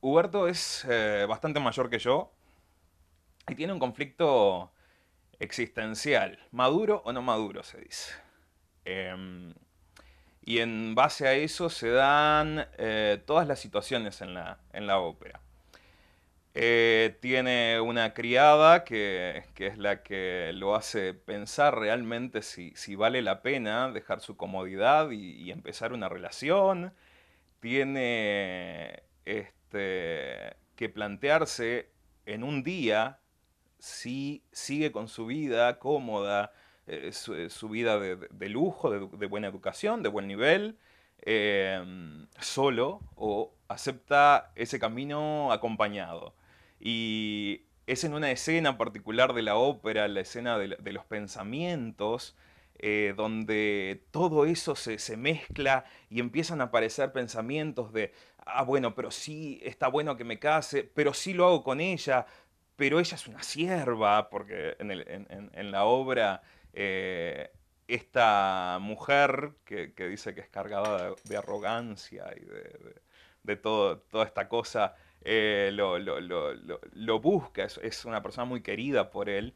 Huberto es eh, bastante mayor que yo y tiene un conflicto existencial. ¿Maduro o no maduro? Se dice. Em, y en base a eso se dan eh, todas las situaciones en la, en la ópera. Eh, tiene una criada que, es la que lo hace pensar realmente si, vale la pena dejar su comodidad y, empezar una relación. Tiene este, este, que plantearse en un día si sigue con su vida cómoda, eh, eh, su, vida de, lujo, de, buena educación, de buen nivel, em, solo o acepta ese camino acompañado. Y es en una escena particular de la ópera, la escena de, los pensamientos, eh, donde todo eso se, mezcla y empiezan a aparecer pensamientos de, ah, bueno, pero sí, está bueno que me case, pero sí lo hago con ella, pero ella es una sierva, porque en, la obra eh, esta mujer que, dice que es cargada de, arrogancia y de, toda esta cosa, eh, lo, busca, es, una persona muy querida por él,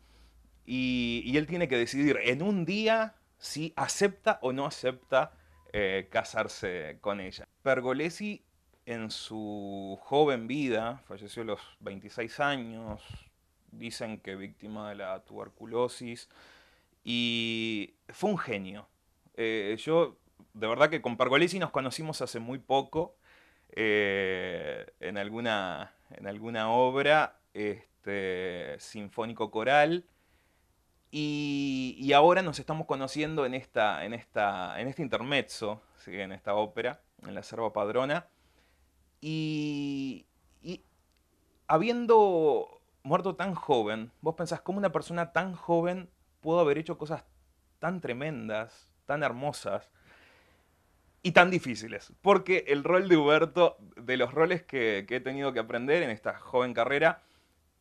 y, él tiene que decidir en un día si acepta o no acepta eh, casarse con ella. Pergolesi en su joven vida, falleció a los 26 años, dicen que víctima de la tuberculosis, y fue un genio. Eh, yo, de verdad que con Pargolesi nos conocimos hace muy poco, eh, en, alguna, obra este, sinfónico-coral, y, ahora nos estamos conociendo en, este intermezzo, en esta ópera, en la Serva Padrona. Y, habiendo muerto tan joven, vos pensás cómo una persona tan joven pudo haber hecho cosas tan tremendas, tan hermosas y tan difíciles. Porque el rol de Huberto, de los roles que, he tenido que aprender en esta joven carrera,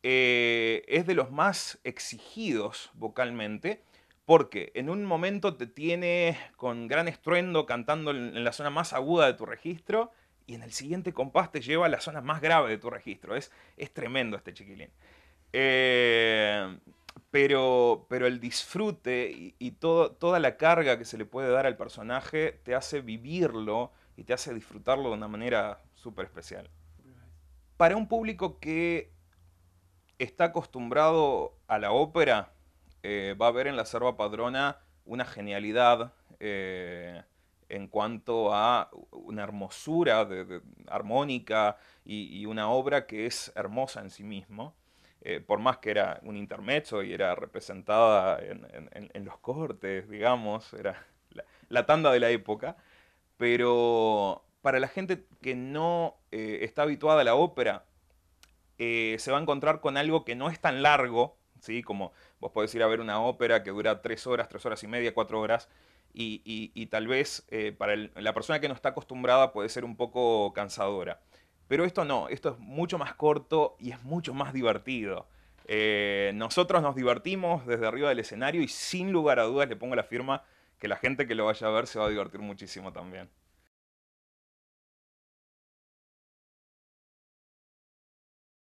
eh, es de los más exigidos vocalmente, porque en un momento te tiene con gran estruendo cantando en la zona más aguda de tu registro y en el siguiente compás te lleva a la zona más grave de tu registro. Es, es tremendo este chiquilín. Eh, pero, pero el disfrute y, toda la carga que se le puede dar al personaje te hace vivirlo y te hace disfrutarlo de una manera súper especial. Para un público que está acostumbrado a la ópera, eh, va a ver en la Serva Padrona una genialidad eh, en cuanto a una hermosura armónica y, una obra que es hermosa en sí mismo, eh, por más que era un intermezzo y era representada en, los cortes, digamos, era la, tanda de la época, pero para la gente que no eh, está habituada a la ópera, eh, se va a encontrar con algo que no es tan largo, ¿sí? Como vos podés ir a ver una ópera que dura tres horas, tres horas y media, cuatro horas, y, tal vez eh, para la persona que no está acostumbrada puede ser un poco cansadora. Pero esto no, esto es mucho más corto y es mucho más divertido. Eh, nosotros nos divertimos desde arriba del escenario y sin lugar a dudas le pongo la firma que la gente que lo vaya a ver se va a divertir muchísimo también.